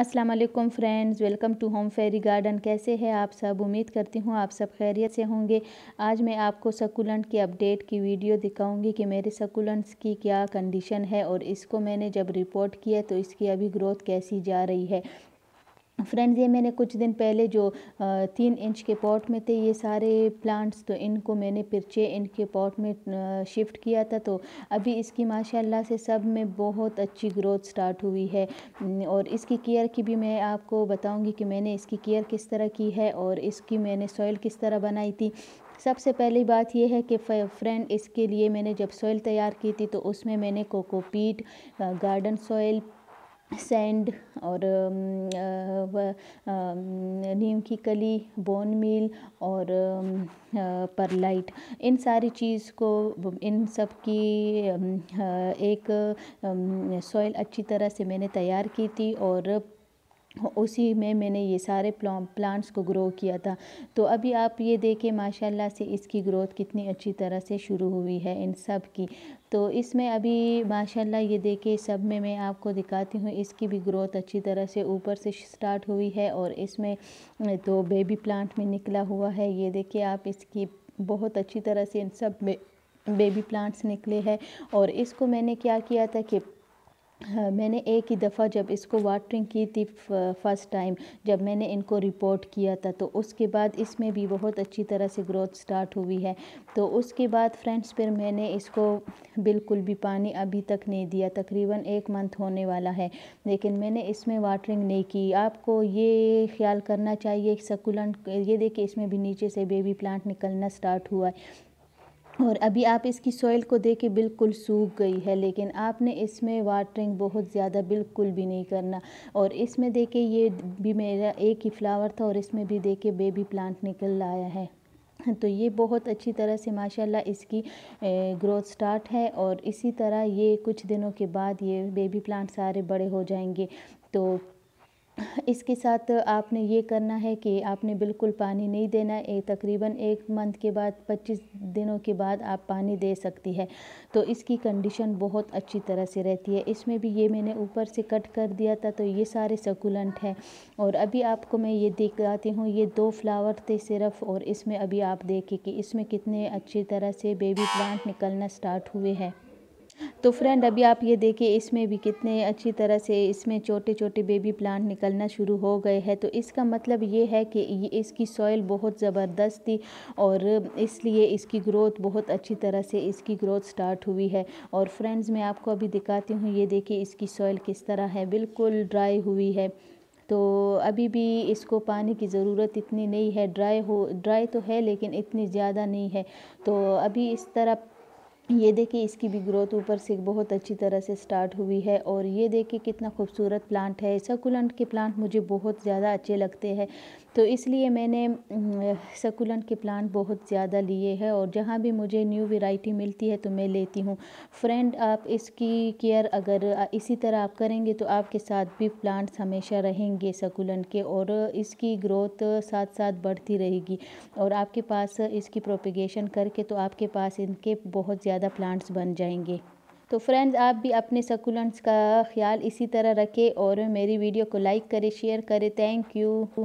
अस्सलाम वालेकुम friends welcome to home fairy garden कैसे हैं आप सब उम्मीद करती हूँ आप सब खैरियत से होंगे आज मैं आपको सकुलेंट की अपडेट की वीडियो दिखाऊंगी कि मेरे सकुलेंट्स की क्या कंडीशन है और इसको मैंने जब रिपोर्ट किया तो इसकी अभी ग्रोथ कैसी जा रही है फ्रेंड्स ये मैंने कुछ दिन पहले जो तीन इंच के पॉट में थे ये सारे प्लांट्स तो इनको मैंने फिर छः इंच के पॉट में शिफ्ट किया था तो अभी इसकी माशाल्लाह से सब में बहुत अच्छी ग्रोथ स्टार्ट हुई है और इसकी केयर की भी मैं आपको बताऊंगी कि मैंने इसकी केयर किस तरह की है और इसकी मैंने सॉइल किस तरह बनाई थी सबसे पहली बात यह है कि फ्रेंड इसके लिए मैंने जब सॉइल तैयार की थी तो उसमें मैंने कोकोपीट गार्डन सॉइल सेंड और um, uh, um, नीम की कली बोन मील और परलाइट um, uh, इन सारी चीज़ को इन सब की uh, एक सॉइल अच्छी तरह से मैंने तैयार की थी और उसी में मैंने ये सारे प्लांट्स को ग्रो किया था तो अभी आप ये देखें माशाल्लाह से इसकी ग्रोथ कितनी अच्छी तरह से शुरू हुई है इन सब की तो इसमें अभी माशाल्लाह ये देखें सब में मैं आपको दिखाती हूँ इसकी भी ग्रोथ अच्छी तरह से ऊपर से स्टार्ट हुई है और इसमें तो बेबी प्लांट में निकला हुआ है ये देखिए आप इसकी बहुत अच्छी तरह से इन सब में बेबी प्लांट्स निकले हैं और इसको मैंने क्या किया था कि हाँ, मैंने एक ही दफ़ा जब इसको वाटरिंग की थी फ़र्स्ट टाइम जब मैंने इनको रिपोर्ट किया था तो उसके बाद इसमें भी बहुत अच्छी तरह से ग्रोथ स्टार्ट हुई है तो उसके बाद फ्रेंड्स फिर मैंने इसको बिल्कुल भी पानी अभी तक नहीं दिया तकरीबन एक मंथ होने वाला है लेकिन मैंने इसमें वाटरिंग नहीं की आपको ये ख्याल करना चाहिए सकुलन ये देखिए इसमें भी नीचे से बेबी प्लांट निकलना स्टार्ट हुआ है और अभी आप इसकी सॉइल को देखे बिल्कुल सूख गई है लेकिन आपने इसमें वाटरिंग बहुत ज़्यादा बिल्कुल भी नहीं करना और इसमें देखे ये भी मेरा एक ही फ्लावर था और इसमें भी देखे बेबी प्लांट निकल आया है तो ये बहुत अच्छी तरह से माशाल्लाह इसकी ग्रोथ स्टार्ट है और इसी तरह ये कुछ दिनों के बाद ये बेबी प्लांट सारे बड़े हो जाएंगे तो इसके साथ आपने ये करना है कि आपने बिल्कुल पानी नहीं देना है तकरीबन एक मंथ के बाद 25 दिनों के बाद आप पानी दे सकती है तो इसकी कंडीशन बहुत अच्छी तरह से रहती है इसमें भी ये मैंने ऊपर से कट कर दिया था तो ये सारे सकुलेंट हैं और अभी आपको मैं ये दिखाती हूँ ये दो फ्लावर थे सिर्फ और इसमें अभी आप देखें कि इसमें कितने अच्छी तरह से बेबी प्लांट निकलना स्टार्ट हुए हैं तो फ्रेंड अभी आप ये देखिए इसमें भी कितने अच्छी तरह से इसमें छोटे छोटे बेबी प्लांट निकलना शुरू हो गए हैं तो इसका मतलब ये है कि इसकी सॉइल बहुत ज़बरदस्त थी और इसलिए इसकी ग्रोथ बहुत अच्छी तरह से इसकी ग्रोथ स्टार्ट हुई है और फ्रेंड्स मैं आपको अभी दिखाती हूँ ये देखिए इसकी सॉइल किस तरह है बिल्कुल ड्राई हुई है तो अभी भी इसको पानी की ज़रूरत इतनी नहीं है ड्राई हो ड्राई तो है लेकिन इतनी ज़्यादा नहीं है तो अभी इस तरह ये देखिए इसकी भी ग्रोथ ऊपर से बहुत अच्छी तरह से स्टार्ट हुई है और ये देखिए कितना खूबसूरत प्लांट है सकुलेंट के प्लांट मुझे बहुत ज़्यादा अच्छे लगते हैं तो इसलिए मैंने सकुलेंट के प्लांट बहुत ज़्यादा लिए हैं और जहाँ भी मुझे न्यू वैरायटी मिलती है तो मैं लेती हूँ फ्रेंड आप इसकी केयर अगर इसी तरह आप करेंगे तो आपके साथ भी प्लांट्स हमेशा रहेंगे सकुलेंट के और इसकी ग्रोथ साथ साथ बढ़ती रहेगी और आपके पास इसकी प्रोपिगेशन करके तो आपके पास इनके बहुत ज़्यादा ज़्यादा प्लांट्स बन जाएंगे तो फ्रेंड्स आप भी अपने सकुलेंट्स का ख्याल इसी तरह रखें और मेरी वीडियो को लाइक करें शेयर करें थैंक यू